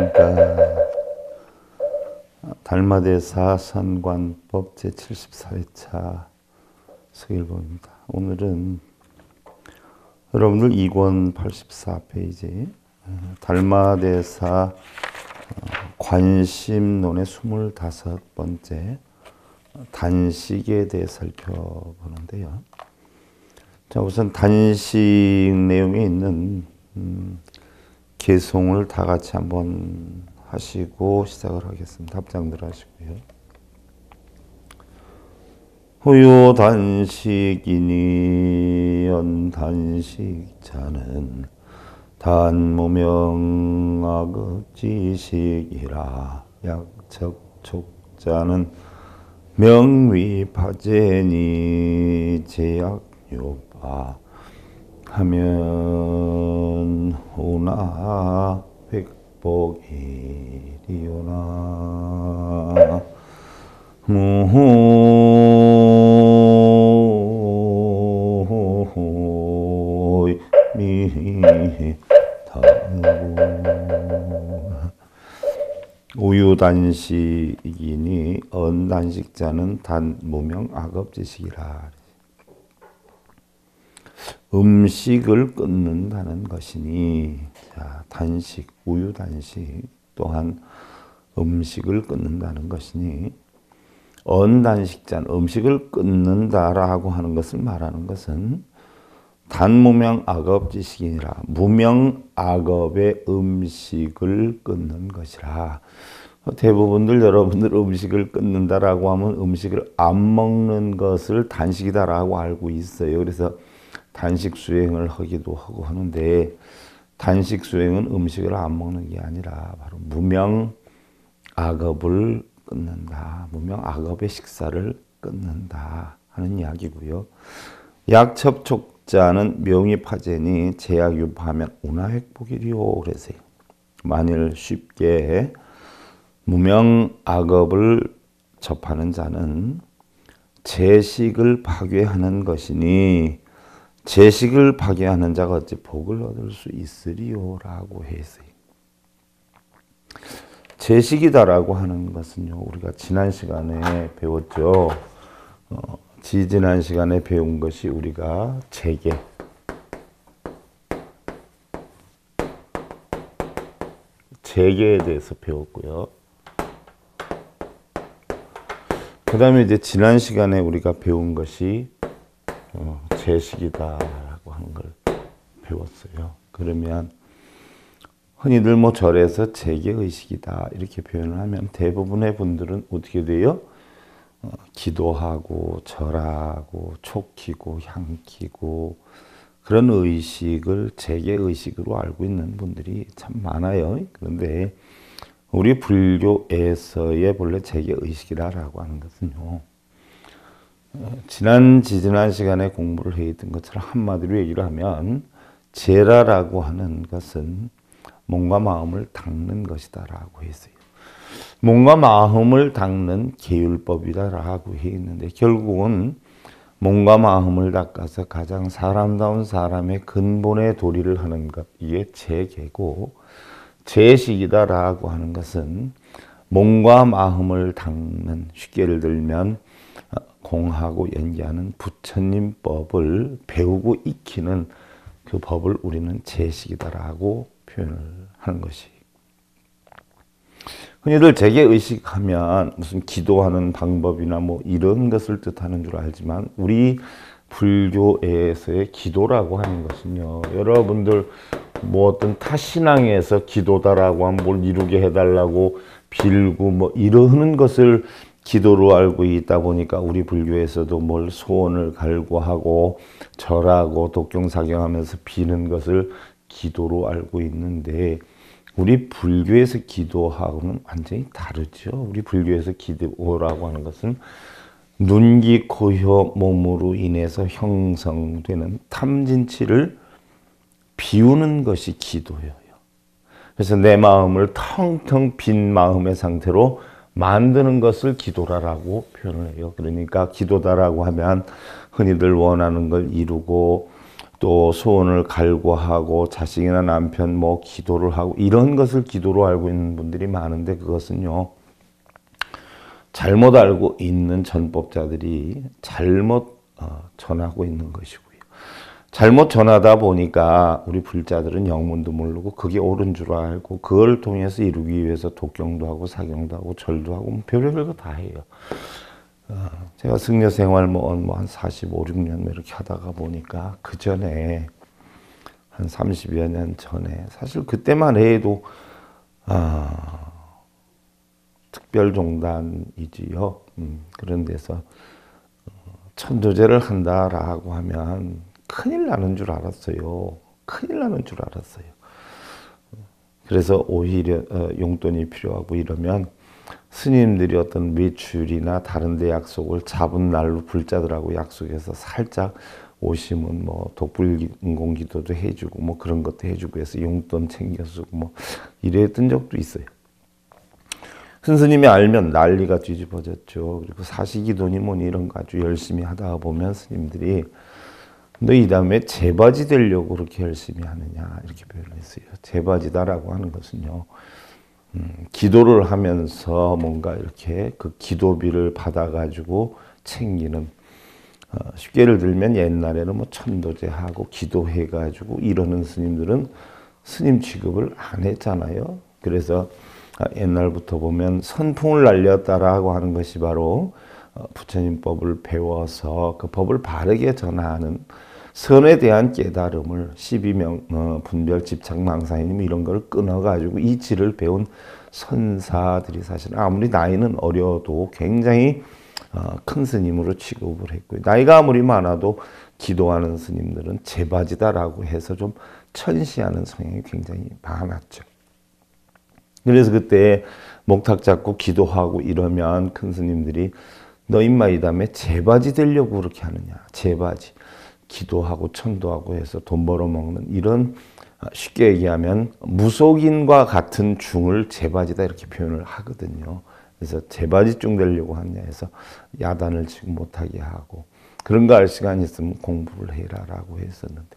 있습니다. 달마대 사산관법 제74회차 서일보입니다. 오늘은 여러분들 2권 84페이지 어, 달마대사 어, 관심론의 25번째 단식에 대해 살펴보는데요. 자, 우선 단식 내용에 있는 음, 개송을 다 같이 한번 하시고 시작을 하겠습니다. 합장들 하시고요. 후요 단식이니 연 단식자는 단무명악지식이라 약척촉자는 명위파제니 제약요파 하면 오나 백복이리오나 무호이 미다고 우유단식이니 언단식자는 단 무명 악업지식이라 음식을 끊는다는 것이니 자, 단식, 우유 단식 또한 음식을 끊는다는 것이니 언단식자 음식을 끊는다라고 하는 것을 말하는 것은 단무명 악업 지식이니라 무명 악업의 음식을 끊는 것이라 대부분들 여러분들 음식을 끊는다라고 하면 음식을 안 먹는 것을 단식이다라고 알고 있어요. 그래서 단식 수행을 하기도 하고 하는데 단식 수행은 음식을 안 먹는 게 아니라 바로 무명 악업을 끊는다. 무명 악업의 식사를 끊는다 하는 이야기고요. 약 접촉자는 명이 파제니 제약 유파하면 운하 획복이리요. 그래서 만일 쉽게 무명 악업을 접하는 자는 제식을 파괴하는 것이니 제식을 파괴하는 자가 어찌 복을 얻을 수 있으리요라고 했어요. 제식이다라고 하는 것은요 우리가 지난 시간에 배웠죠. 어, 지지난 시간에 배운 것이 우리가 재계 재계에 대해서 배웠고요. 그 다음에 이제 지난 시간에 우리가 배운 것이 어, 제식이다라고 하는 걸 배웠어요. 그러면 흔히들 뭐 절에서 재계의식이다 이렇게 표현을 하면 대부분의 분들은 어떻게 돼요? 어, 기도하고 절하고 촉키고 향키고 그런 의식을 재계의식으로 알고 있는 분들이 참 많아요. 그런데 우리 불교에서의 본래 재계의식이라고 하는 것은요. 지난 지지난 시간에 공부를 해있던 것처럼 한마디로 얘기를 하면 제라라고 하는 것은 몸과 마음을 닦는 것이다라고 했어요. 몸과 마음을 닦는 계율법이다라고 해는데 결국은 몸과 마음을 닦아서 가장 사람다운 사람의 근본의 도리를 하는 것 이게 재계고 재식이다라고 하는 것은 몸과 마음을 닦는 쉽게 예를 들면 공하고 연기하는 부처님법을 배우고 익히는 그 법을 우리는 제식이다라고 표현을 하는 것이. 흔히들 제게 의식하면 무슨 기도하는 방법이나 뭐 이런 것을 뜻하는 줄 알지만 우리 불교에서의 기도라고 하는 것은요. 여러분들 뭐 어떤 타신앙에서 기도다라고 하면 뭘 이루게 해달라고 빌고 뭐 이러는 것을 기도로 알고 있다 보니까 우리 불교에서도 뭘 소원을 갈구하고 절하고 독경사경하면서 비는 것을 기도로 알고 있는데 우리 불교에서 기도하고는 완전히 다르죠. 우리 불교에서 기도라고 하는 것은 눈, 기 코, 혀, 몸으로 인해서 형성되는 탐진치를 비우는 것이 기도예요. 그래서 내 마음을 텅텅 빈 마음의 상태로 만드는 것을 기도라라고 표현을 해요. 그러니까 기도다라고 하면 흔히들 원하는 걸 이루고 또 소원을 갈구하고 자식이나 남편 뭐 기도를 하고 이런 것을 기도로 알고 있는 분들이 많은데 그것은요. 잘못 알고 있는 전법자들이 잘못 어, 전하고 있는 것이고 잘못 전하다 보니까 우리 불자들은 영문도 모르고 그게 옳은 줄 알고 그걸 통해서 이루기 위해서 독경도 하고 사경도 하고 절도 하고 뭐 별의별 거 다 해요. 어, 제가 승려 생활 뭐한 45, 뭐 6년 뭐 이렇게 하다가 보니까 그 전에 한 30여 년 전에 사실 그때만 해도 아, 특별종단이지요. 음, 그런 데서 어, 천조제를 한다라고 하면 큰일 나는 줄 알았어요. 큰일 나는 줄 알았어요. 그래서 오히려 어, 용돈이 필요하고 이러면 스님들이 어떤 매출이나 다른 데 약속을 잡은 날로 불자들하고 약속해서 살짝 오시면 뭐 독불인공 기도도 해주고 뭐 그런 것도 해주고 해서 용돈 챙겨주고 뭐 이랬던 적도 있어요. 큰스님이 알면 난리가 뒤집어졌죠. 그리고 사시기 돈이 뭐니 이런 거 아주 열심히 하다 보면 스님들이 너희 다음에 제바지 되려고 그렇게 열심히 하느냐 이렇게 표현 했어요. 제바지다라고 하는 것은요. 음, 기도를 하면서 뭔가 이렇게 그 기도비를 받아가지고 챙기는 어, 쉽게 를 들면 옛날에는 뭐 천도제하고 기도해가지고 이러는 스님들은 스님 취급을 안 했잖아요. 그래서 아, 옛날부터 보면 선풍을 날렸다라고 하는 것이 바로 어, 부처님 법을 배워서 그 법을 바르게 전하는 선에 대한 깨달음을 12명 어, 분별 집착 망상이님 이런 걸 끊어가지고 이 질을 배운 선사들이 사실 아무리 나이는 어려도 굉장히 어, 큰 스님으로 취급을 했고요. 나이가 아무리 많아도 기도하는 스님들은 제바지다라고 해서 좀 천시하는 성향이 굉장히 많았죠. 그래서 그때 목탁 잡고 기도하고 이러면 큰 스님들이 너 임마 이 다음에 제바지 되려고 그렇게 하느냐. 제바지. 기도하고 천도하고 해서 돈 벌어먹는 이런 아, 쉽게 얘기하면 무속인과 같은 중을 재바지다 이렇게 표현을 하거든요. 그래서 재바지중 되려고 하냐 해서 야단을 지금 못하게 하고 그런가 할 시간이 있으면 공부를 해라라고 했었는데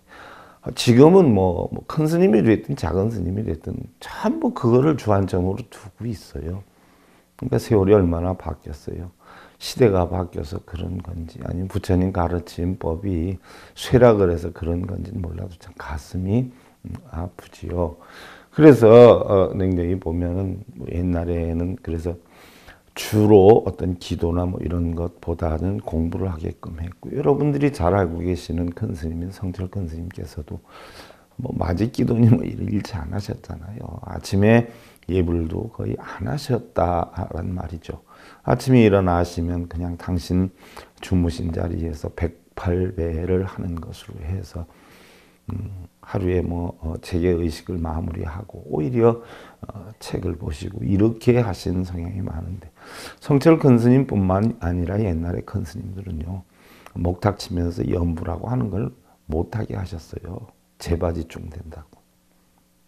아, 지금은 뭐큰 뭐 스님이 됐든 작은 스님이 됐든 전부 뭐 그거를 주안점으로 두고 있어요. 그러니까 세월이 얼마나 바뀌었어요. 시대가 바뀌어서 그런 건지 아니면 부처님 가르침 법이 쇠락을 해서 그런 건지는 몰라도 참 가슴이 음, 아프지요. 그래서 어, 굉장히 보면은 뭐 옛날에는 그래서 주로 어떤 기도나 뭐 이런 것보다는 공부를 하게끔 했고 여러분들이 잘 알고 계시는 큰 스님인 성철 큰 스님께서도 뭐 맞이 기도니 뭐 일치 안 하셨잖아요. 아침에 예불도 거의 안 하셨다라는 말이죠. 아침에 일어나 시면 그냥 당신 주무신 자리에서 108배를 하는 것으로 해서 음, 하루에 뭐 어, 책의 의식을 마무리하고 오히려 어, 책을 보시고 이렇게 하시는 성향이 많은데 성철 큰스님뿐만 아니라 옛날에 큰스님들은요 목탁 치면서 연부라고 하는 걸 못하게 하셨어요 제바지중 된다고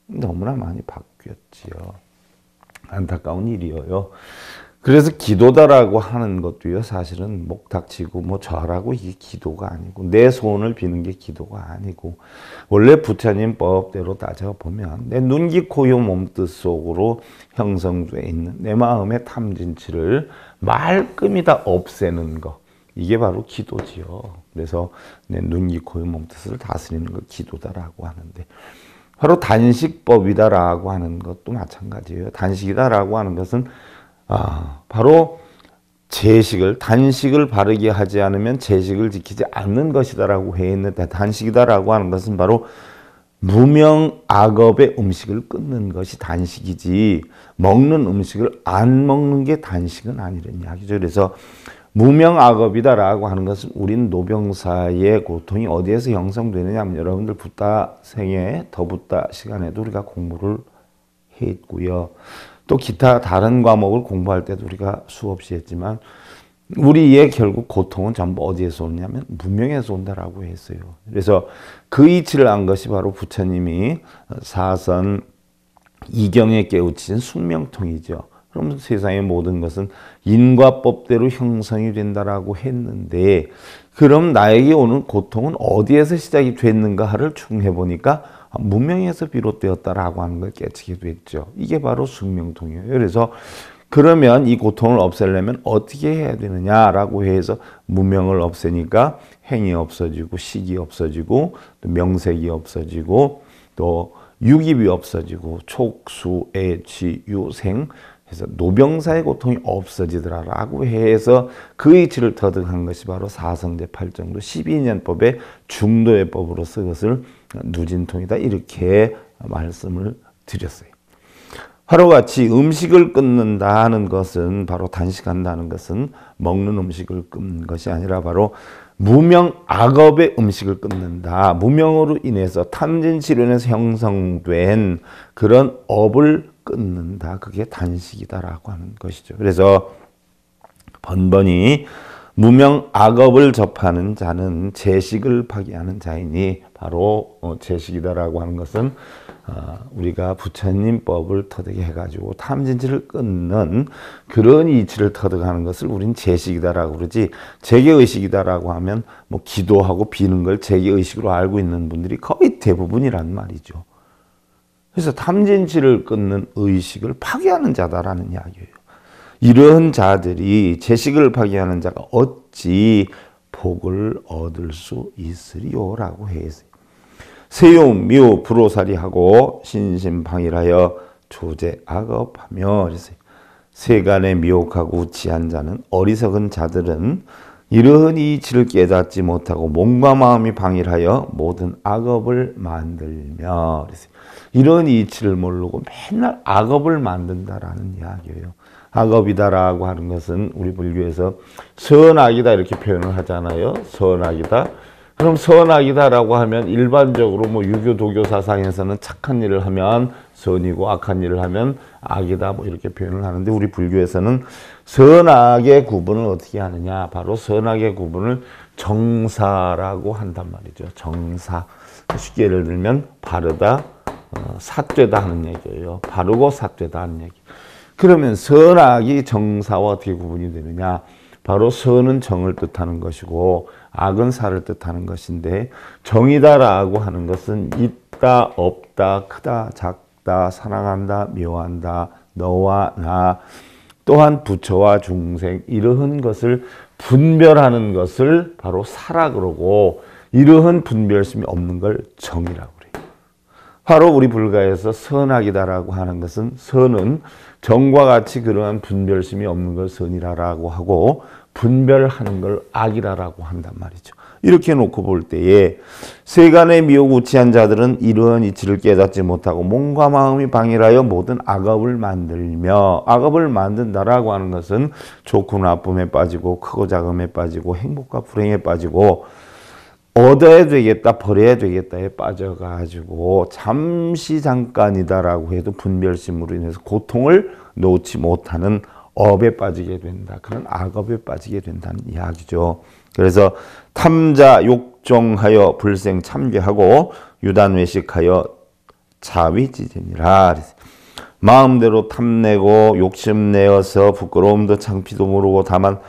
너무나 많이 바뀌었지요 안타까운 일이에요 그래서 기도다라고 하는 것도요, 사실은 목 닥치고 뭐 절하고 이게 기도가 아니고, 내 소원을 비는 게 기도가 아니고, 원래 부처님 법대로 따져보면, 내 눈기, 코요, 몸뜻 속으로 형성돼 있는 내 마음의 탐진치를 말끔히 다 없애는 것. 이게 바로 기도지요. 그래서 내 눈기, 코요, 몸뜻을 다스리는 걸 기도다라고 하는데, 바로 단식법이다라고 하는 것도 마찬가지예요. 단식이다라고 하는 것은 아, 바로 제식을 단식을 바르게 하지 않으면 제식을 지키지 않는 것이다라고 했는데 단식이다라고 하는 것은 바로 무명 악업의 음식을 끊는 것이 단식이지 먹는 음식을 안 먹는 게 단식은 아니란 이야기죠. 그래서 무명 악업이다라고 하는 것은 우린 노병사의 고통이 어디에서 형성되느냐 하면 여러분들 붓다 생애 더 붓다 시간에도 우리가 공부를 했고요. 또 기타 다른 과목을 공부할 때도 우리가 수없이 했지만 우리의 결국 고통은 전부 어디에서 오냐면 문명에서 온다라고 했어요. 그래서 그 이치를 안 것이 바로 부처님이 사선 이경에 깨우신 숙명통이죠. 그럼 세상의 모든 것은 인과법대로 형성이 된다라고 했는데 그럼 나에게 오는 고통은 어디에서 시작이 됐는가를 추궁해 보니까 문명에서 비롯되었다라고 하는 걸 깨치기도 했죠. 이게 바로 숙명통이에요. 그래서 그러면 이 고통을 없애려면 어떻게 해야 되느냐라고 해서 문명을 없애니까 행이 없어지고 식이 없어지고 또 명색이 없어지고 또 유기비 없어지고 촉수, 애, 지, 유생 해서 노병사의 고통이 없어지더라라고 해서 그 이치를 터득한 것이 바로 사성제 8정도 12년법의 중도의 법으로서 그것을 누진통이다 이렇게 말씀을 드렸어요. 하루같이 음식을 끊는다는 것은 바로 단식한다는 것은 먹는 음식을 끊는 것이 아니라 바로 무명 악업의 음식을 끊는다. 무명으로 인해서 탐진치로 에서 형성된 그런 업을 끊는다. 그게 단식이다라고 하는 것이죠. 그래서 번번이 무명 악업을 접하는 자는 제식을 파괴하는 자이니 바로 제식이다라고 어, 하는 것은 아, 우리가 부처님법을 터득해 가지고 탐진치를 끊는 그런 이치를 터득하는 것을 우린 제식이다라고 그러지 재개의식이다라고 하면 뭐 기도하고 비는 걸재개의식으로 알고 있는 분들이 거의 대부분이란 말이죠. 그래서 탐진치를 끊는 의식을 파괴하는 자다라는 이야기예요. 이런 자들이 제식을 파괴하는 자가 어찌 복을 얻을 수 있으리요라고 해서 세요 미오 불호살이하고 신심방일하여 조제 악업하며 세간에 미혹하고 우치한 자는 어리석은 자들은 이러한 이치를 깨닫지 못하고 몸과 마음이 방일하여 모든 악업을 만들며 그랬어요. 이런 이치를 모르고 맨날 악업을 만든다라는 이야기예요. 악업이다라고 하는 것은 우리 불교에서 선악이다 이렇게 표현을 하잖아요. 선악이다. 그럼 선악이다라고 하면 일반적으로 뭐 유교 도교 사상에서는 착한 일을 하면 선이고 악한 일을 하면 악이다 뭐 이렇게 표현을 하는데 우리 불교에서는 선악의 구분을 어떻게 하느냐 바로 선악의 구분을 정사라고 한단 말이죠. 정사 쉽게 예를 들면 바르다 사죄다 어, 하는 얘기예요. 바르고 사죄다 하는 얘기. 그러면 선악이 정사와 어떻게 구분이 되느냐? 바로 선은 정을 뜻하는 것이고 악은 사를 뜻하는 것인데 정이다라고 하는 것은 있다, 없다, 크다, 작다, 사랑한다, 미워한다, 너와 나 또한 부처와 중생 이러한 것을 분별하는 것을 바로 사라 그러고 이러한 분별심이 없는 걸 정이라고 바로 우리 불가에서 선악이다라고 하는 것은 선은 정과 같이 그러한 분별심이 없는 걸 선이라라고 하고 분별하는 걸 악이라라고 한단 말이죠. 이렇게 놓고 볼 때에 세간의 미혹 우치한 자들은 이러한 이치를 깨닫지 못하고 몸과 마음이 방일하여 모든 악업을 만들며 악업을 만든다라고 하는 것은 좋고 나쁨에 빠지고 크고 작음에 빠지고 행복과 불행에 빠지고 얻어야 되겠다, 버려야 되겠다에 빠져가지고 잠시 잠깐이다라고 해도 분별심으로 인해서 고통을 놓지 못하는 업에 빠지게 된다. 그런 악업에 빠지게 된다는 이야기죠. 그래서 탐자 욕종하여 불생 참괴하고 유단 외식하여 자위지진이라. 마음대로 탐내고 욕심내어서 부끄러움도 창피도 모르고 다만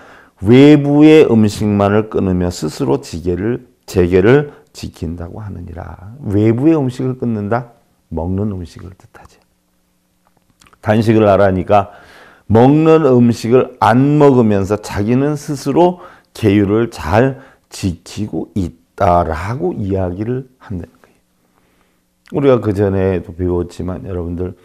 외부의 음식만을 끊으며 스스로 지게를 재결를 지킨다고 하느니라. 외부의 음식을 끊는다? 먹는 음식을 뜻하지. 단식을 하라니까 먹는 음식을 안 먹으면서 자기는 스스로 계율을 잘 지키고 있다라고 이야기를 한다는 거예요. 우리가 그 전에도 배웠지만 여러분들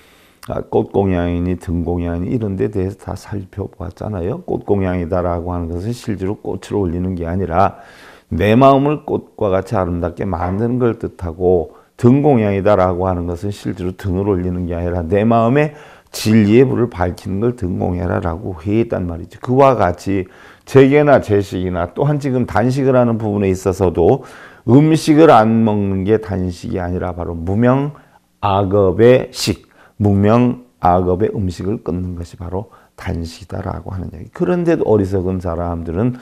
아, 꽃공양이니 등공양이 니 이런 데 대해서 다 살펴보았잖아요. 꽃공양이다라고 하는 것은 실제로 꽃을 올리는 게 아니라 내 마음을 꽃과 같이 아름답게 만드는 걸 뜻하고 등공양이다라고 하는 것은 실제로 등을 올리는 게 아니라 내 마음에 진리의 불을 밝히는 걸 등공해라라고 회의했단 말이죠. 그와 같이 제계나 제식이나 또한 지금 단식을 하는 부분에 있어서도 음식을 안 먹는 게 단식이 아니라 바로 무명 악업의 식, 무명 악업의 음식을 끊는 것이 바로 단식이다라고 하는 얘기. 그런데도 어리석은 사람들은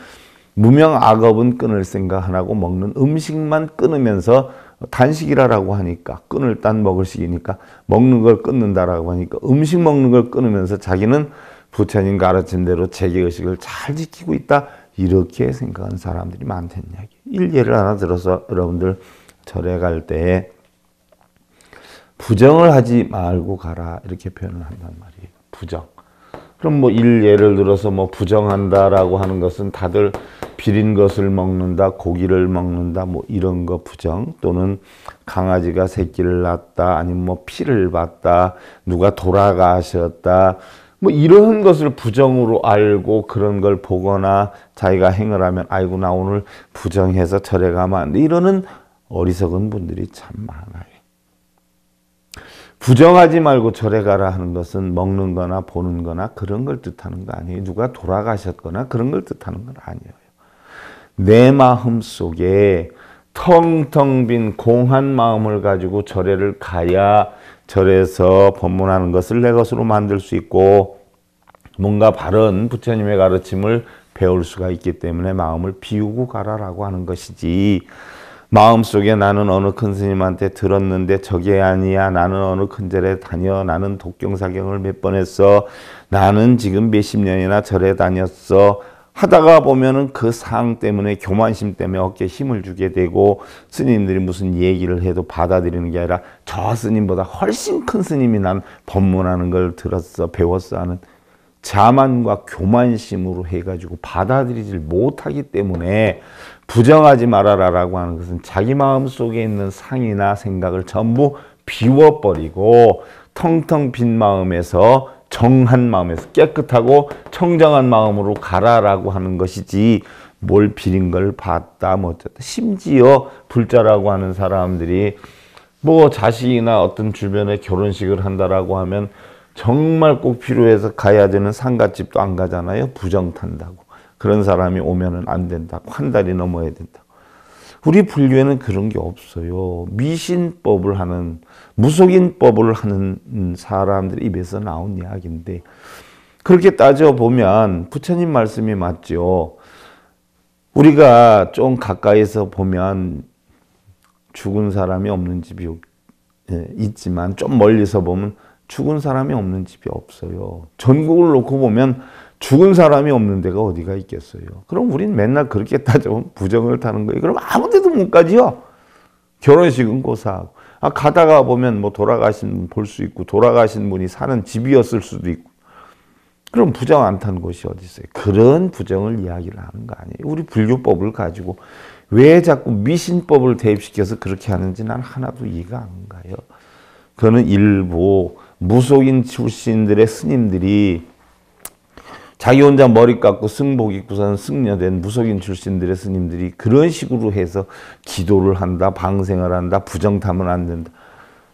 무명 악업은 끊을 생각 안 하고 먹는 음식만 끊으면서 단식이라고 하니까 끊을 딴 먹을 식이니까 먹는 걸 끊는다라고 하니까 음식 먹는 걸 끊으면서 자기는 부처님 가르친대로 재계의식을 잘 지키고 있다 이렇게 생각하는 사람들이 많다는 이야기 일례를 하나 들어서 여러분들 절에 갈 때 부정을 하지 말고 가라 이렇게 표현을 한단 말이에요 부정 그럼 뭐 일 예를 들어서 뭐 부정한다라고 하는 것은 다들 비린 것을 먹는다, 고기를 먹는다, 뭐 이런 거 부정 또는 강아지가 새끼를 낳았다, 아니면 뭐 피를 봤다, 누가 돌아가셨다, 뭐 이런 것을 부정으로 알고 그런 걸 보거나 자기가 행을 하면 아이고 나 오늘 부정해서 절에 가면 안 돼. 이러는 어리석은 분들이 참 많아요. 부정하지 말고 절에 가라 하는 것은 먹는 거나 보는 거나 그런 걸 뜻하는 거 아니에요. 누가 돌아가셨거나 그런 걸 뜻하는 건 아니에요. 내 마음 속에 텅텅 빈 공한 마음을 가지고 절에를 가야 절에서 법문하는 것을 내 것으로 만들 수 있고 뭔가 바른 부처님의 가르침을 배울 수가 있기 때문에 마음을 비우고 가라라고 하는 것이지 마음속에 나는 어느 큰 스님한테 들었는데 저게 아니야. 나는 어느 큰 절에 다녀. 나는 독경사경을 몇 번 했어. 나는 지금 몇 십 년이나 절에 다녔어. 하다가 보면은 그 상 때문에 교만심 때문에 어깨에 힘을 주게 되고 스님들이 무슨 얘기를 해도 받아들이는 게 아니라 저 스님보다 훨씬 큰 스님이 난 법문하는 걸 들었어 배웠어 하는 자만과 교만심으로 해가지고 받아들이질 못하기 때문에 부정하지 말아라라고 하는 것은 자기 마음 속에 있는 상이나 생각을 전부 비워버리고 텅텅 빈 마음에서 정한 마음에서 깨끗하고 청정한 마음으로 가라라고 하는 것이지 뭘 비린 걸 봤다 뭐 어쨌다 심지어 불자라고 하는 사람들이 뭐 자식이나 어떤 주변에 결혼식을 한다라고 하면 정말 꼭 필요해서 가야 되는 상갓집도 안 가잖아요 부정 탄다고 그런 사람이 오면은 안 된다. 한 달이 넘어야 된다. 우리 분류에는 그런 게 없어요. 미신법을 하는 무속인법을 하는 사람들 입에서 나온 이야기인데 그렇게 따져 보면 부처님 말씀이 맞죠. 우리가 좀 가까이서 보면 죽은 사람이 없는 집이 예, 있지만 좀 멀리서 보면 죽은 사람이 없는 집이 없어요. 전국을 놓고 보면 죽은 사람이 없는 데가 어디가 있겠어요. 그럼 우린 맨날 그렇게 따져보면 부정을 타는 거예요. 그럼 아무 데도 못 가지요. 결혼식은 고사하고. 아, 가다가 보면 뭐 돌아가신 분 볼 수 있고, 돌아가신 분이 사는 집이었을 수도 있고. 그럼 부정 안타 곳이 어디 있어요? 그런 부정을 이야기를 하는 거 아니에요. 우리 불교법을 가지고 왜 자꾸 미신법을 대입시켜서 그렇게 하는지 난 하나도 이해가 안 가요. 그거는 일부 무속인 출신들의 스님들이 자기 혼자 머리 깎고 승복 입고선 승려된 무속인 출신들의 스님들이 그런 식으로 해서 기도를 한다, 방생을 한다, 부정탐을 안 된다.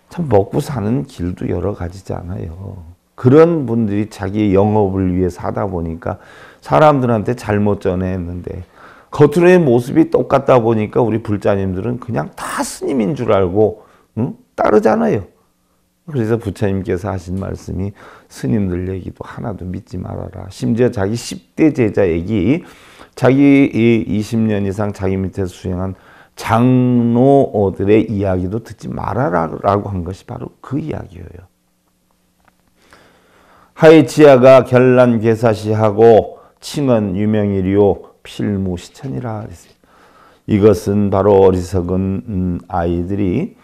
참 먹고 사는 길도 여러 가지잖아요. 그런 분들이 자기의 영업을 위해 사다 보니까 사람들한테 잘못 전해했는데 겉으로의 모습이 똑같다 보니까 우리 불자님들은 그냥 다 스님인 줄 알고 응? 따르잖아요. 그래서 부처님께서 하신 말씀이 스님들 얘기도 하나도 믿지 말아라. 심지어 자기 10대 제자 얘기, 자기 20년 이상 자기 밑에서 수행한 장로들의 이야기도 듣지 말아라라고 한 것이 바로 그 이야기예요. 하이치아가 결란 계사시하고 칭은 유명이리오 일 필무시천이라 했습니다. 이것은 바로 어리석은 음, 아이들이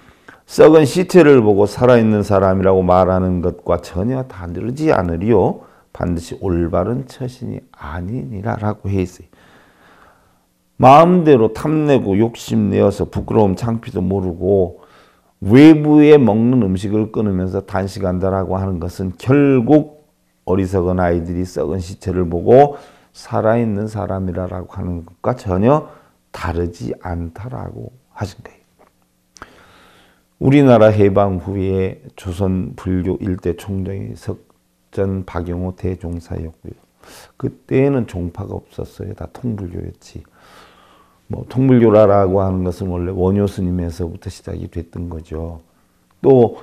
썩은 시체를 보고 살아있는 사람이라고 말하는 것과 전혀 다르지 않으리요. 반드시 올바른 처신이 아니니라라고 해 있어요. 마음대로 탐내고 욕심내어서 부끄러움 창피도 모르고 외부에 먹는 음식을 끊으면서 단식한다라고 하는 것은 결국 어리석은 아이들이 썩은 시체를 보고 살아있는 사람이라고 하는 것과 전혀 다르지 않다라고 하신 거예요. 우리나라 해방 후에 조선 불교 일대 총정이 석전 박영호 대종사였고요. 그때는 종파가 없었어요. 다 통불교였지. 뭐 통불교라고 하는 것은 원래 원효 스님에서부터 시작이 됐던 거죠. 또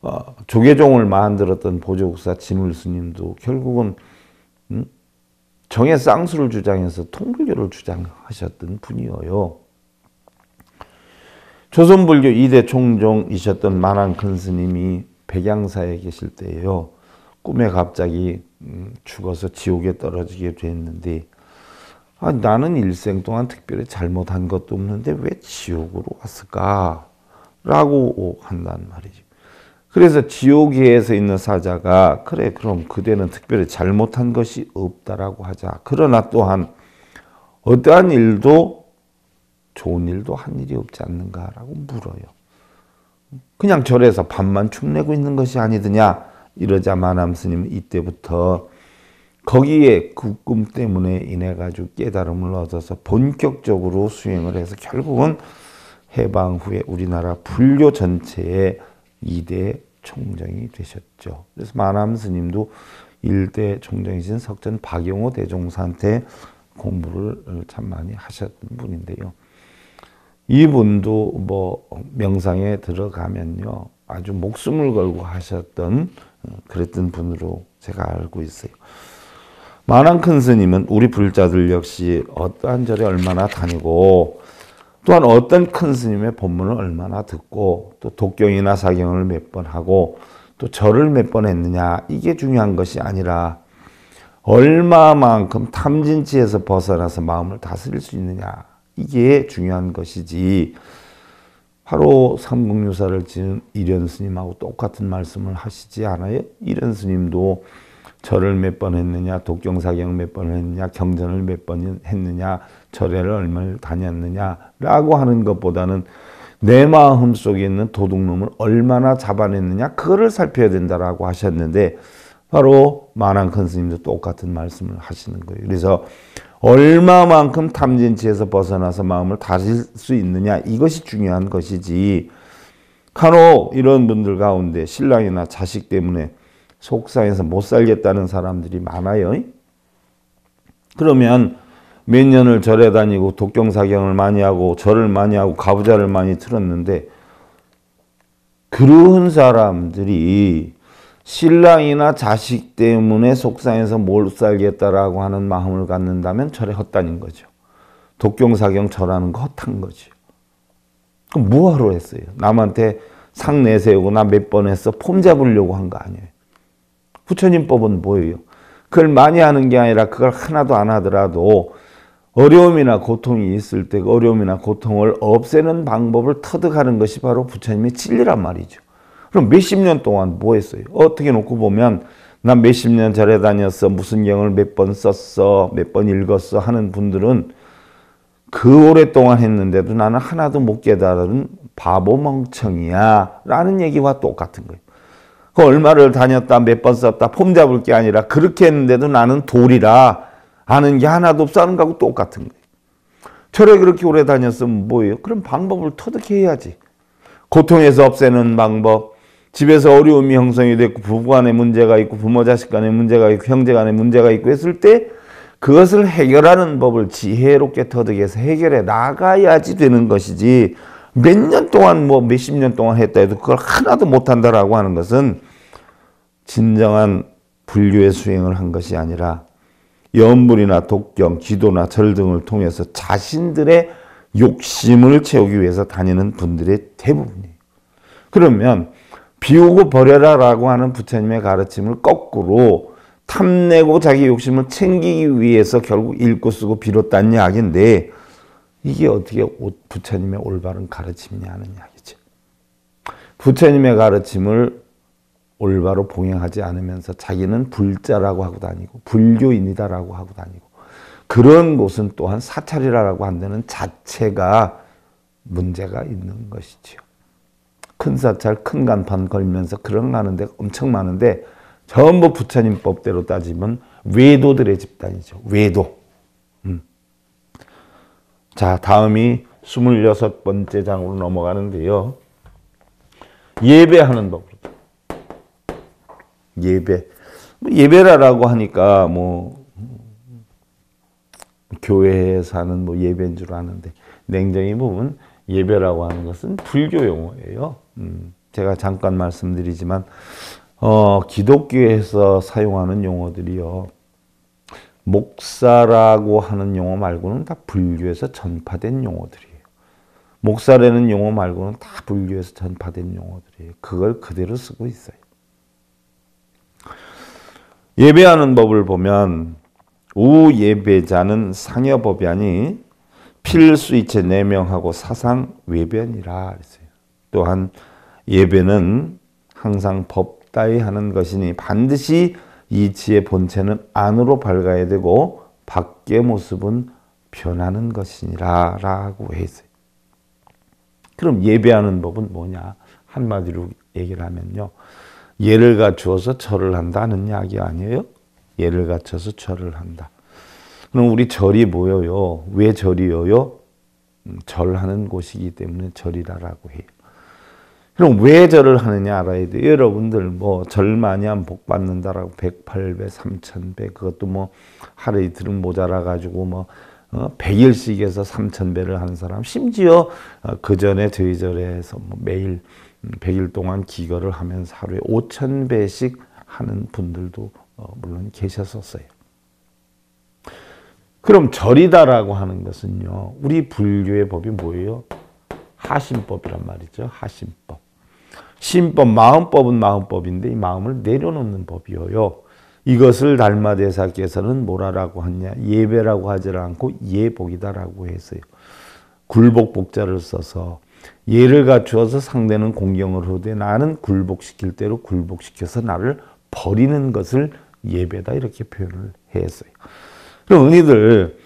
어, 조계종을 만들었던 보조국사 진울 스님도 결국은 음? 정의 쌍수를 주장해서 통불교를 주장하셨던 분이에요. 조선불교 2대 총종이셨던 만왕 큰스님이 백양사에 계실 때에요. 꿈에 갑자기 음, 죽어서 지옥에 떨어지게 됐는데 아, 나는 일생 동안 특별히 잘못한 것도 없는데 왜 지옥으로 왔을까? 라고 한단 말이죠. 그래서 지옥에서 있는 사자가 그래 그럼 그대는 특별히 잘못한 것이 없다라고 하자. 그러나 또한 어떠한 일도 좋은 일도 한 일이 없지 않는가라고 물어요. 그냥 절에서 밥만 축내고 있는 것이 아니더냐 이러자 마남 스님은 이때부터 거기에 그꿈 때문에 인해 가지고 깨달음을 얻어서 본격적으로 수행을 해서 결국은 해방 후에 우리나라 불교 전체의 2대 총정이 되셨죠. 그래서 마남 스님도 1대 총정이신 석전 박영호 대종사한테 공부를 참 많이 하셨던 분인데요. 이분도 뭐 명상에 들어가면요. 아주 목숨을 걸고 하셨던 어, 그랬던 분으로 제가 알고 있어요. 마난 큰 스님은 우리 불자들 역시 어떠한 절에 얼마나 다니고 또한 어떤 큰 스님의 본문을 얼마나 듣고 또 독경이나 사경을 몇 번 하고 또 절을 몇 번 했느냐 이게 중요한 것이 아니라 얼마만큼 탐진치에서 벗어나서 마음을 다스릴 수 있느냐 이게 중요한 것이지 바로 삼국유사를 지은 이련 스님하고 똑같은 말씀을 하시지 않아요? 이련 스님도 절을 몇 번 했느냐, 독경사경 몇 번 했느냐, 경전을 몇 번 했느냐, 절에를 얼마나 다녔느냐라고 하는 것보다는 내 마음 속에 있는 도둑놈을 얼마나 잡아냈느냐 그거를 살펴야 된다라고 하셨는데 바로 마랑큰 스님도 똑같은 말씀을 하시는 거예요. 그래서 얼마만큼 탐진치에서 벗어나서 마음을 다질 수 있느냐 이것이 중요한 것이지 간혹 이런 분들 가운데 신랑이나 자식 때문에 속상해서 못 살겠다는 사람들이 많아요. 그러면 몇 년을 절에 다니고 독경사경을 많이 하고 절을 많이 하고 가부좌를 많이 틀었는데 그런 사람들이 신랑이나 자식 때문에 속상해서 못 살겠다라고 하는 마음을 갖는다면 절에 헛다닌 거죠. 독경사경 절하는 거 헛한 거죠. 그럼 뭐하러 했어요? 남한테 상 내세우고 나 몇 번 했어 폼 잡으려고 한 거 아니에요. 부처님법은 뭐예요? 그걸 많이 하는 게 아니라 그걸 하나도 안 하더라도 어려움이나 고통이 있을 때 어려움이나 고통을 없애는 방법을 터득하는 것이 바로 부처님의 진리란 말이죠. 그럼 몇십 년 동안 뭐 했어요? 어떻게 놓고 보면 난 몇십 년 절에 다녔어, 무슨 영을몇 번 썼어, 몇 번 읽었어 하는 분들은 그 오랫동안 했는데도 나는 하나도 못 깨달은 바보 멍청이야 라는 얘기와 똑같은 거예요. 그 얼마를 다녔다, 몇 번 썼다, 폼 잡을 게 아니라 그렇게 했는데도 나는 돌이라 아는 게 하나도 없어 하는 거하고 똑같은 거예요. 철에 그렇게 오래 다녔으면 뭐예요? 그럼 방법을 터득해야지. 고통에서 없애는 방법, 집에서 어려움이 형성이 됐고 부부간에 문제가 있고 부모 자식간에 문제가 있고 형제간에 문제가 있고 했을 때 그것을 해결하는 법을 지혜롭게 터득해서 해결해 나가야지 되는 것이지 몇 년 동안 뭐 몇 십 년 동안 했다 해도 그걸 하나도 못한다라고 하는 것은 진정한 불교의 수행을 한 것이 아니라 연불이나 독경, 기도나 절 등을 통해서 자신들의 욕심을 채우기 위해서 다니는 분들의 대부분이에요. 그러면 비우고 버려라 라고 하는 부처님의 가르침을 거꾸로 탐내고 자기 욕심을 챙기기 위해서 결국 읽고 쓰고 비롯단 이야기인데 이게 어떻게 부처님의 올바른 가르침이냐 는 이야기죠. 부처님의 가르침을 올바로 봉행하지 않으면서 자기는 불자라고 하고 다니고 불교인이다라고 하고 다니고 그런 곳은 또한 사찰이라고 한다는 자체가 문제가 있는 것이지요. 큰 사찰, 큰 간판 걸면서 그런 가는데 엄청 많은데 전부 부처님 법대로 따지면 외도들의 집단이죠. 외도. 음. 자, 다음이 26번째 장으로 넘어가는데요. 예배하는 법. 예배. 뭐 예배라라고 하니까 뭐 교회에 사는 뭐 예배인 줄 아는데 냉정히 보면 예배라고 하는 것은 불교 용어예요. 음, 제가 잠깐 말씀드리지만 어, 기독교에서 사용하는 용어들이요. 목사라고 하는 용어 말고는 다 불교에서 전파된 용어들이에요. 목사라는 용어 말고는 다 불교에서 전파된 용어들이에요. 그걸 그대로 쓰고 있어요. 예배하는 법을 보면 우예배자는 상여법이 아니 필수이체 내명하고 네 사상 외변이라 했어요. 또한 예배는 항상 법 따위 하는 것이니 반드시 이치의 본체는 안으로 밝아야 되고 밖의 모습은 변하는 것이니라 라고 해어요 그럼 예배하는 법은 뭐냐? 한마디로 얘기를 하면요. 예를 갖추어서 절을 한다는 이야기 아니에요? 예를 갖춰서 절을 한다. 그럼 우리 절이 뭐예요? 왜절이요 음, 절하는 곳이기 때문에 절이다라고 해요. 그럼 왜 절을 하느냐 알아야 돼 여러분들 뭐 절 많이 복 받는다라고 108배, 3000배 그것도 뭐 하루 이틀은 모자라 가지고 뭐 어, 100일씩 해서 3000배를 하는 사람 심지어 어, 그 전에 저희 절에서 뭐 매일 100일 음, 동안 기거를 하면서 하루에 5000배씩 하는 분들도 어, 물론 계셨었어요. 그럼 절이다라고 하는 것은요. 우리 불교의 법이 뭐예요? 하심법이란 말이죠. 하심법. 신법, 마음법은 마음법인데 이 마음을 내려놓는 법이어요. 이것을 달마대사께서는 뭐라고 하냐? 예배라고 하지 않고 예복이다라고 했어요. 굴복복자를 써서 예를 갖추어서 상대는 공경을 하되 나는 굴복시킬 대로 굴복시켜서 나를 버리는 것을 예배다 이렇게 표현을 했어요. 그럼 은희들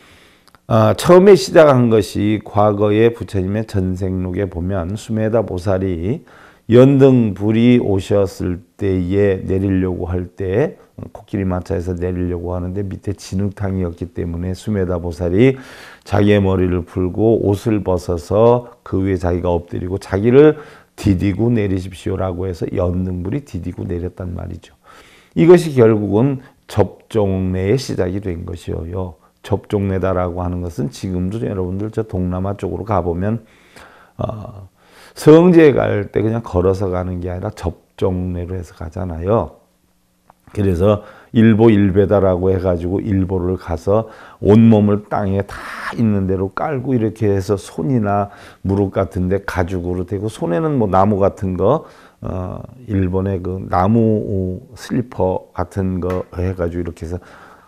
아, 처음에 시작한 것이 과거의 부처님의 전생록에 보면 수메다 보살이 연등불이 오셨을 때에 내리려고 할때 음, 코끼리 마차에서 내리려고 하는데 밑에 진흙탕이었기 때문에 수메다 보살이 자기의 머리를 풀고 옷을 벗어서 그 위에 자기가 엎드리고 자기를 디디고 내리십시오라고 해서 연등불이 디디고 내렸단 말이죠. 이것이 결국은 접종내의 시작이 된 것이요. 접종내다라고 하는 것은 지금도 여러분들 저 동남아 쪽으로 가보면 어, 성지에 갈 때 그냥 걸어서 가는 게 아니라 접종례로 해서 가잖아요. 그래서 일보 일배다라고 해가지고 일보를 가서 온몸을 땅에 다 있는 대로 깔고 이렇게 해서 손이나 무릎 같은데 가죽으로 되고 손에는 뭐 나무 같은 거 어, 일본의 그 나무 슬리퍼 같은 거 해가지고 이렇게 해서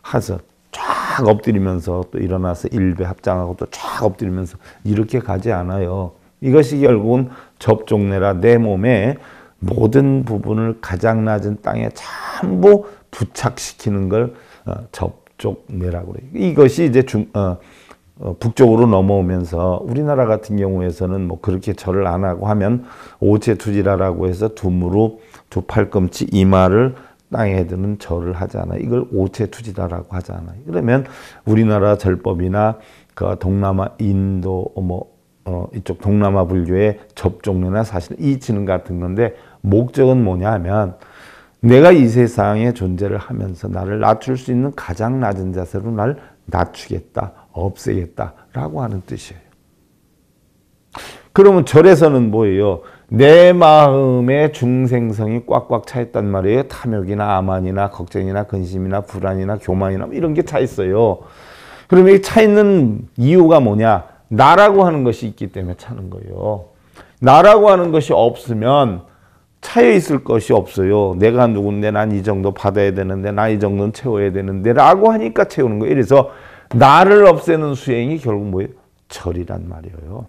하서 쫙 엎드리면서 또 일어나서 일배 합장하고 또 쫙 엎드리면서 이렇게 가지 않아요. 이것이 결국은 접종내라 내 몸의 모든 부분을 가장 낮은 땅에 전부 부착시키는 걸 어, 접촉내라고 그래요. 이것이 이제 중, 어, 어, 북쪽으로 넘어오면서 우리나라 같은 경우에서는 뭐 그렇게 절을 안 하고 하면 오체투지라라고 해서 두 무릎, 두 팔꿈치, 이마를 땅에 드는 절을 하잖아요. 이걸 오체투지다라고 하잖아요. 그러면 우리나라 절법이나 그 동남아 인도 뭐 어, 이쪽 동남아 분류의 접종료나 사실 이 지능 같은 건데 목적은 뭐냐 하면 내가 이 세상에 존재를 하면서 나를 낮출 수 있는 가장 낮은 자세로 날 낮추겠다, 없애겠다 라고 하는 뜻이에요. 그러면 절에서는 뭐예요? 내 마음에 중생성이 꽉꽉 차 있단 말이에요. 탐욕이나 아만이나 걱정이나 근심이나 불안이나 교만이나 뭐 이런 게 차 있어요. 그러면 이차 있는 이유가 뭐냐? 나라고 하는 것이 있기 때문에 차는 거예요. 나라고 하는 것이 없으면 차에 있을 것이 없어요. 내가 누군데 난 이 정도 받아야 되는데 나 이 정도는 채워야 되는데 라고 하니까 채우는 거예요. 그래서 나를 없애는 수행이 결국 뭐예요? 절이란 말이에요.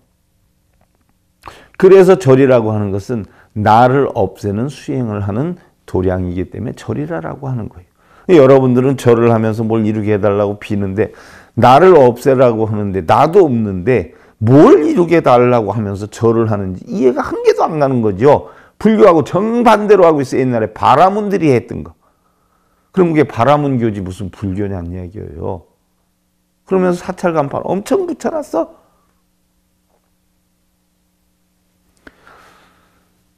그래서 절이라고 하는 것은 나를 없애는 수행을 하는 도량이기 때문에 절이라고 하는 거예요. 여러분들은 절을 하면서 뭘 이루게 해달라고 비는데 나를 없애라고 하는데 나도 없는데 뭘 이루게 달라고 하면서 절을 하는지 이해가 한 개도 안 가는 거죠. 불교하고 정반대로 하고 있어 옛날에 바라문들이 했던 거. 그럼 그게 바라문 교지 무슨 불교냐는 얘기예요. 그러면서 사찰 간판 엄청 붙여놨어.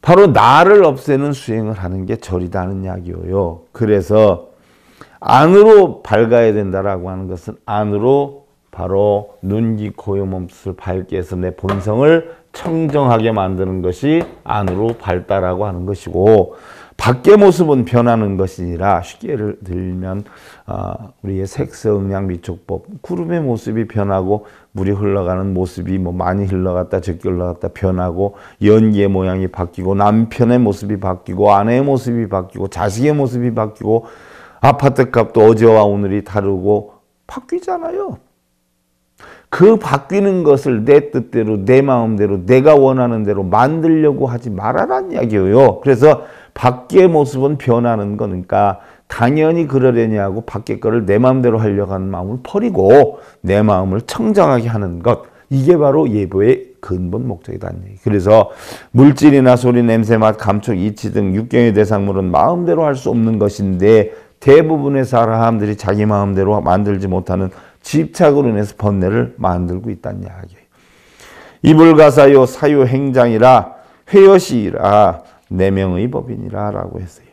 바로 나를 없애는 수행을 하는 게 절이다는 이야기예요. 그래서 안으로 밝아야 된다라고 하는 것은 안으로 바로 눈, 귀, 코, 몸을 밝게 해서 내 본성을 청정하게 만드는 것이 안으로 밝다라고 하는 것이고 밖의 모습은 변하는 것이니라 쉽게 를 들면 아, 우리의 색서음양 미촉법 구름의 모습이 변하고 물이 흘러가는 모습이 뭐 많이 흘러갔다 적게 흘러갔다 변하고 연기의 모양이 바뀌고 남편의 모습이 바뀌고 아내의 모습이 바뀌고 자식의 모습이 바뀌고 아파트 값도 어제와 오늘이 다르고 바뀌잖아요. 그 바뀌는 것을 내 뜻대로 내 마음대로 내가 원하는 대로 만들려고 하지 말아란 이야기예요. 그래서 밖의 모습은 변하는 거니까 그러니까 당연히 그러려냐고 밖의 거를 내 마음대로 하려고 하는 마음을 버리고 내 마음을 청정하게 하는 것 이게 바로 예보의 근본 목적이다는 얘기. 그래서 물질이나 소리, 냄새, 맛, 감촉, 이치 등 육경의 대상물은 마음대로 할 수 없는 것인데 대부분의 사람들이 자기 마음대로 만들지 못하는 집착으로 인해서 번뇌를 만들고 있다는 이야기예요. 이불가사요 사유행장이라 회여시라 내명의 네 법이라 라고 했어요.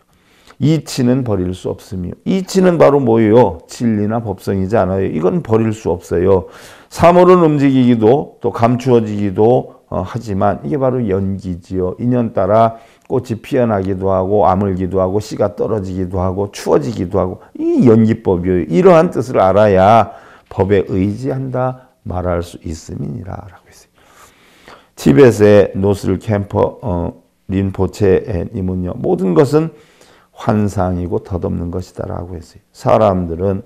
이치는 버릴 수 없으며 이치는 바로 뭐예요? 진리나 법성이지 않아요. 이건 버릴 수 없어요. 사물은 움직이기도 또 감추어지기도 어, 하지만 이게 바로 연기지요. 인연따라 꽃이 피어나기도 하고 아물기도 하고 씨가 떨어지기도 하고 추워지기도 하고 이 연기법이요. 이러한 뜻을 알아야 법에 의지한다 말할 수 있음이니라라고 했어요. 티벳의 노슬 캠퍼 어, 린포체님은요. 모든 것은 환상이고 덧없는 것이다라고 했어요. 사람들은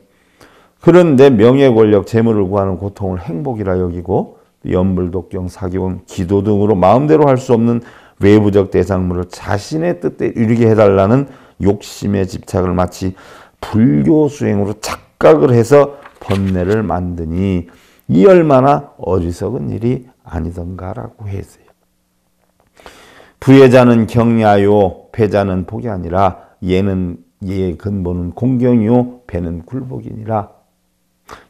그런데 명예 권력 재물을 구하는 고통을 행복이라 여기고 연불, 독경, 사기원, 기도 등으로 마음대로 할 수 없는 외부적 대상물을 자신의 뜻대로 이루게 해달라는 욕심의 집착을 마치 불교 수행으로 착각을 해서 번뇌를 만드니 이 얼마나 어리석은 일이 아니던가라고 했어요. 부혜자는 경야요, 패자는 복이 아니라 예는 예 근본은 공경이요, 배는 굴복이니라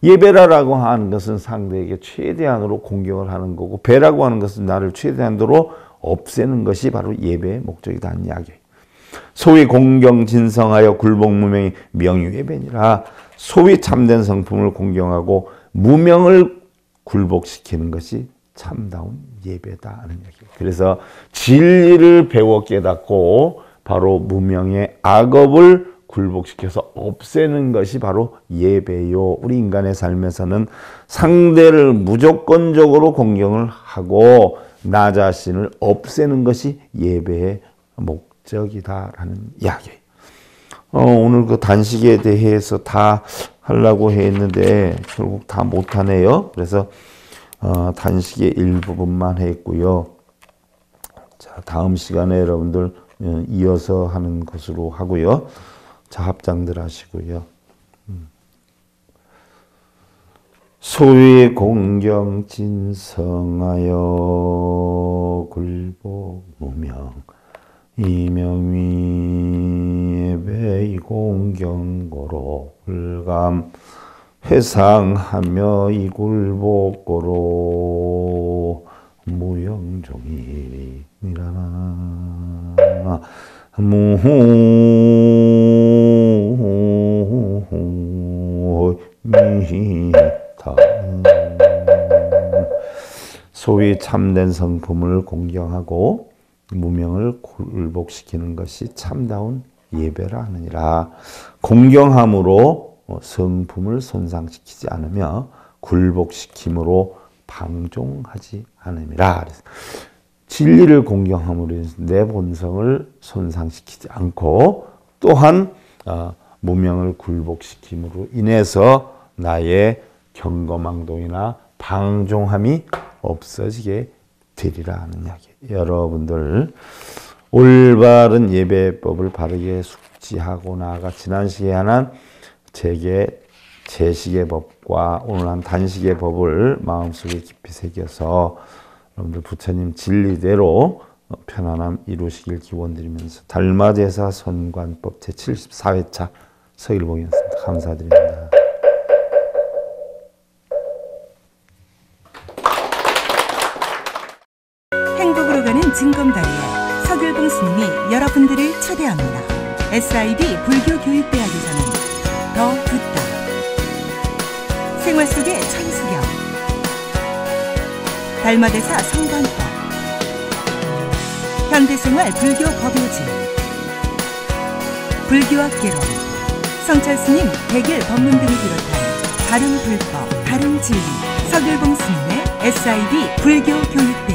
예배라라고 하는 것은 상대에게 최대한으로 공격을 하는 거고 배라고 하는 것은 나를 최대한으로 없애는 것이 바로 예배의 목적이다는 이야기. 소위 공경 진성하여 굴복 무명이 명유의 배니라. 소위 참된 성품을 공경하고 무명을 굴복시키는 것이 참다운 예배다 하는 얘기. 그래서 진리를 배워 깨닫고 바로 무명의 악업을 굴복시켜서 없애는 것이 바로 예배요. 우리 인간의 삶에서는 상대를 무조건적으로 공경을 하고 나 자신을 없애는 것이 예배의 목적이다라는 이야기. 어, 오늘 그 단식에 대해서 다 하려고 했는데 결국 다 못하네요. 그래서 어, 단식의 일부분만 했고요. 자, 다음 시간에 여러분들 어, 이어서 하는 것으로 하고요. 자합장들 하시고요. 음. 소위 공경 진성하여 굴복 무명 이명위 배이 공경고로 불감 회상하며 이굴복고로 무영종이라나 무미다 음, 소위 참된 성품을 공경하고 무명을 굴복시키는 것이 참다운 예배라 하느니라 공경함으로 어, 성품을 손상시키지 않으며 굴복시킴으로 방종하지 않음이라 진리를 공경함으로 인해서 내 본성을 손상시키지 않고 또한 무명을 아, 굴복시킴으로 인해서 나의 경거망동이나 방종함이 없어지게 되리라 하는 이야기. 여러분들 올바른 예배법을 바르게 숙지하고 나아가 지난 시에 한한 제게 제식의 법과 오늘 한 단식의 법을 마음속에 깊이 새겨서 여러분들 부처님 진리대로 편안함 이루시길 기원드리면서 달마제사 선관법 제74회차 서일봉이었습니다. 감사드립니다. 행복으로 가는 증검다리에 서길봉 스님이 여러분들을 초대합니다. SIB 불교교육대학에서는 더 듣다 생활 속의 천수경 달마대사 성관법 현대생활 불교 법요지 불교학개론 성찰스님 백일 법문 등을 비롯한 바른 불법, 바른 진리 서길봉 스님의 SIB 불교 교육